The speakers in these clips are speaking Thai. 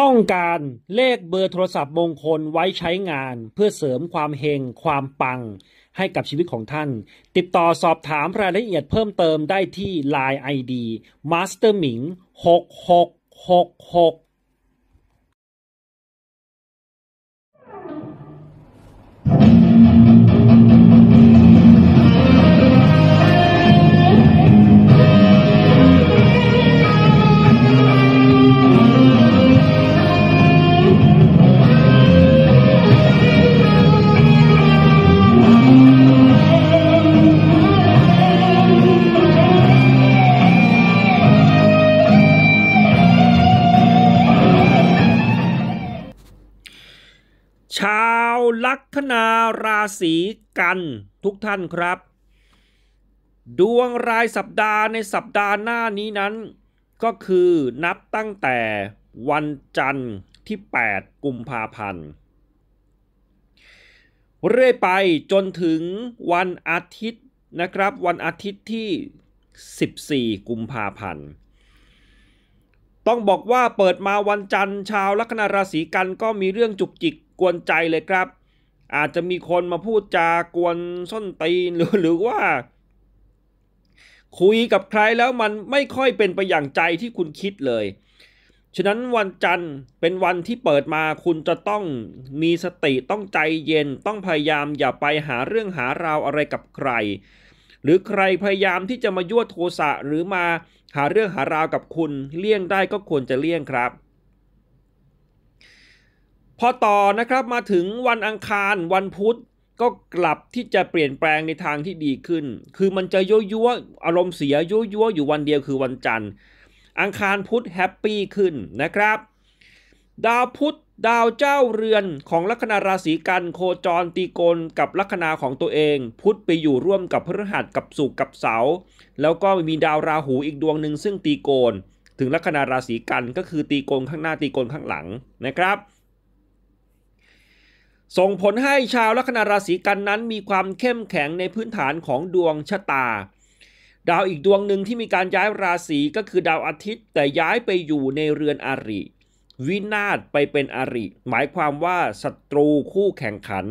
ต้องการเลขเบอร์โทรศัพท์มงคลไว้ใช้งานเพื่อเสริมความเฮงความปังให้กับชีวิตของท่าน ติดต่อสอบถามรายละเอียดเพิ่มเติมได้ที่ Line ID Master หมิง6 6 6 6ชาวลัคนาราศีกันทุกท่านครับ ดวงรายสัปดาห์ในสัปดาห์หน้านี้นั้น ก็คือนับตั้งแต่วันจันทร์ที่ 8 กุมภาพันธ์เรื่อยไปจนถึงวันอาทิตย์นะครับวันอาทิตย์ที่ 14 กุมภาพันธ์ต้องบอกว่าเปิดมาวันจันทร์ชาวลัคนาราศีกันก็มีเรื่องจุกจิกกวนใจเลยครับ อาจจะมีคนมาพูดจากวนส้นตีนหรือหรือว่า คุยกับใครแล้วมันไม่ค่อยเป็นไปอย่างใจที่คุณคิดเลย ฉะนั้นวันจันทร์เป็นวันที่เปิดมาคุณจะต้องมีสติต้องใจเย็นต้องพยายามอย่าไปหาเรื่องหาราวอะไรกับใคร หรือใครพยายามที่จะมายั่วโทสะหรือมาหาเรื่องหาราวกับคุณเลี่ยงได้ก็ควรจะเลี่ยงครับพอต่อนะครับมาถึงวันอังคารวันพุธ ก็กลับที่จะเปลี่ยนแปลงในทางที่ดีขึ้น คือมันจะยั่วยัวอารมณ์เสียยั่วยัวอยู่วันเดียวคือวันจันทร์ อังคารพุธแฮปปี้ขึ้นนะครับดาวพุธ ดาวเจ้าเรือนของลัคนาราศีกัน โคจรตีโกนกับลัคนาของตัวเอง พุธไปอยู่ร่วมกับพฤหัสกับสุกกับเสาแล้วก็มีดาวราหูอีกดวงหนึ่งซึ่งตีโกนถึงลัคนาราศีกันก็คือตีโกนข้างหน้าตีโกนข้างหลังนะครับส่งผลให้ชาวลัคนาราศีกันนั้นมีความเข้มแข็งในพื้นฐานของดวงชะตา ดาวอีกดวงหนึ่งที่มีการย้ายราศีก็คือดาวอาทิตย์ แต่ย้ายไปอยู่ในเรือนอาริ วินาศไปเป็นอาริหมายความว่าศัตรูคู่แข่งขัน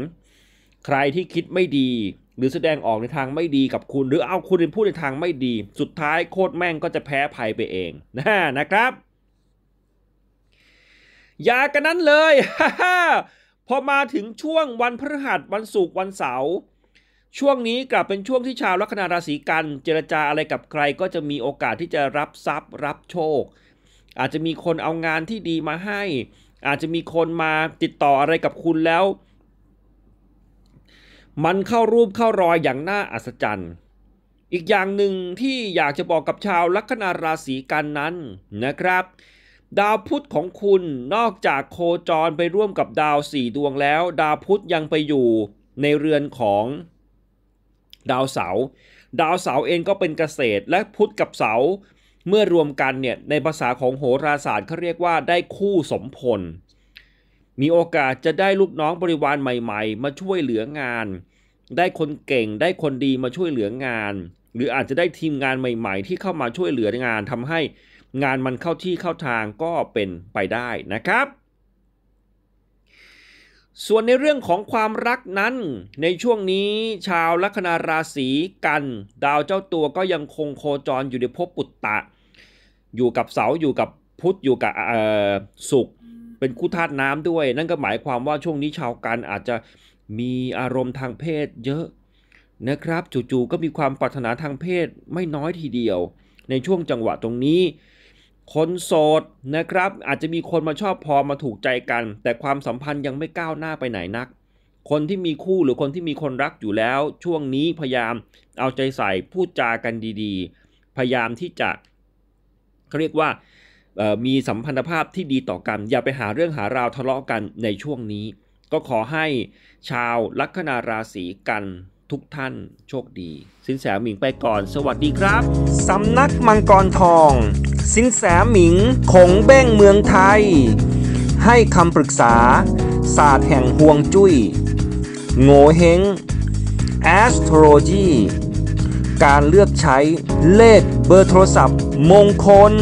ใครที่คิดไม่ดี หรือแสดงออกในทางไม่ดีกับคุณหรือเอาคุณเป็นผู้ในทางไม่ดี สุดท้ายโคตรแม่งก็จะแพ้ภัยไปเองนะครับ อย่ากันนั้นเลยฮ่าพอมาถึงช่วงวันพฤหัสวันศุกร์วันเสาร์ช่วงนี้กลับเป็นช่วงที่ชาวลัคนาราศีกัน เจรจาอะไรกับใครก็จะมีโอกาสที่จะรับทรัพย์รับโชค อาจจะมีคนเอางานที่ดีมาให้ อาจจะมีคนมาติดต่ออะไรกับคุณแล้ว มันเข้ารูปเข้ารอยอย่างน่าอัศจรรย์ อีกอย่างหนึ่งที่อยากจะบอกกับชาวลัคนาราศีกันนั้นนะครับดาวพุธของคุณนอกจากโคจรไปร่วมกับดาวสี่ดวงแล้ว ดาวพุธยังไปอยู่ในเรือนของดาวเสาดาวเสาเองก็เป็นเกษตรและพุธกับเสาเมื่อรวมกันเนี่ยในภาษาของโหราศาสตร์เขาเรียกว่าได้คู่สมพลมีโอกาสจะได้ลูกน้องบริวารใหม่ๆ มาช่วยเหลืองาน ได้คนเก่งได้คนดีมาช่วยเหลืองานหรืออาจจะได้ทีมงานใหม่ๆ ที่เข้ามาช่วยเหลืองานทำให้งานมันเข้าที่เข้าทางก็เป็นไปได้นะครับ ส่วนในเรื่องของความรักนั้นในช่วงนี้ชาวลัคนาราศีกัน ดาวเจ้าตัวก็ยังคงโคจรอยู่ในภพปุตตะ อยู่กับเสาอยู่กับพุธอยู่กับสุขเป็นคู่ธาตุน้ำด้วย นั่นก็หมายความว่าช่วงนี้ชาวกันอาจจะมีอารมณ์ทางเพศเยอะนะครับจู่ๆก็มีความปรารถนาทางเพศไม่น้อยทีเดียว ในช่วงจังหวะตรงนี้คนโสดนะครับอาจจะมีคนมาชอบพอมาถูกใจกัน แต่ความสัมพันธ์ยังไม่ก้าวหน้าไปไหนนัก คนที่มีคู่หรือคนที่มีคนรักอยู่แล้วช่วงนี้พยายามเอาใจใส่พูดจากันดีๆ พยายามที่จะเขาเรียกว่ามีสัมพันธภาพที่ดีต่อกัน อย่าไปหาเรื่องหาราวทะเลาะกันในช่วงนี้ ก็ขอให้ชาวลัคนาราศีกันทุกท่านโชคดี สินแสหมิงไปก่อน สวัสดีครับสำนักมังกรทองสินแสหมิงคงเบ้งเมืองไทย ให้คำปรึกษา ศาสตร์แห่งห่วงจุย้ยโง่เฮง astrology การเลือกใช้เลขเบอร์โทรศัพท์มงคล